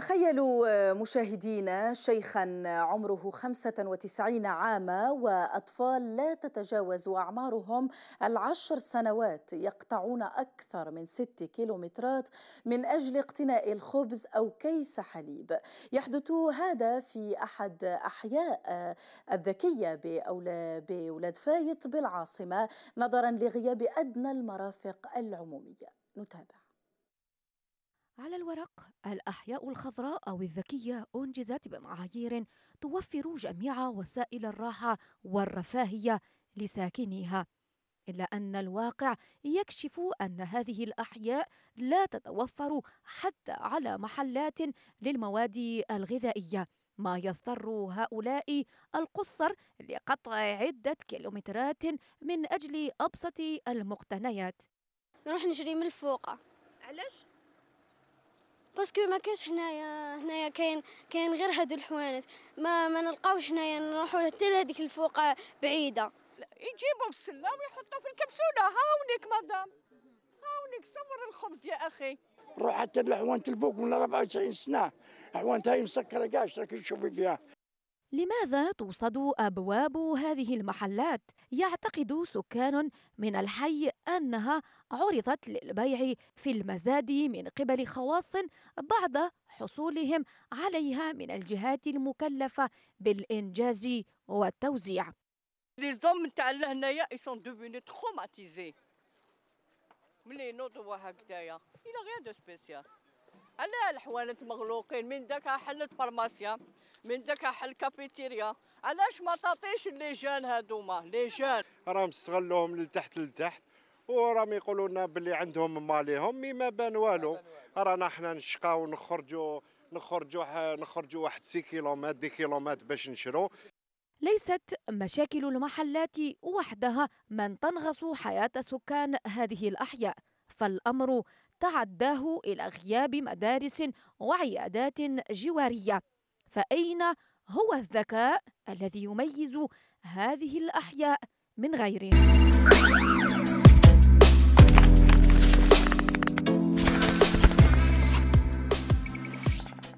تخيلوا آه، مشاهدينا شيخا آه، عمره 95 عاما وأطفال لا تتجاوز أعمارهم العشر سنوات يقطعون أكثر من ست كيلومترات من أجل اقتناء الخبز أو كيس حليب يحدث هذا في أحد أحياء آه، الذكية بأولاد فايت بالعاصمة نظرا لغياب أدنى المرافق العمومية نتابع على الورق الأحياء الخضراء أو الذكية أنجزت بمعايير توفر جميع وسائل الراحة والرفاهية لساكنيها إلا أن الواقع يكشف أن هذه الأحياء لا تتوفر حتى على محلات للمواد الغذائية ما يضطر هؤلاء القصر لقطع عدة كيلومترات من أجل أبسط المقتنيات نروح نجري من الفوق علاش؟ باسكو ما كاش هنايا هنايا كاين كاين غير هاد الحوانت ما ما نلقاوش هنايا نروحوا حتى لهذيك الفوق بعيده يجيبوا بالسله ويحطوا في الكبسوله هاونيك مدام هاونيك صبر الخبز يا اخي روح حتى لحوانت الفوق من 24 سنه حوانت هاي مسكره كاع راك تشوفي فيها لماذا توصد أبواب هذه المحلات؟ يعتقد سكان من الحي أنها عرضت للبيع في المزاد من قبل خواص بعد حصولهم عليها من الجهات المكلفة بالإنجاز والتوزيع. Les hommes تاع لهنايا هكذايا، على الحوانت مغلوقين من داك حلت فارماسيا من داك حل كافيتيريا علاش ما تعطيش لي جان هادوما لي جان راهم استغلوهم لتحت لتحت وراهم يقولوا لنا باللي عندهم ماليهم مي ما بان والو رانا حنا نشقاو نخرجوا نخرجوا نخرجوا واحد 6 كيلومتر دي كيلومتر باش نشرو ليست مشاكل المحلات وحدها من تنغص حياة سكان هذه الأحياء فالأمر تعداه إلى غياب مدارس وعيادات جوارية فأين هو الذكاء الذي يميز هذه الأحياء من غيره؟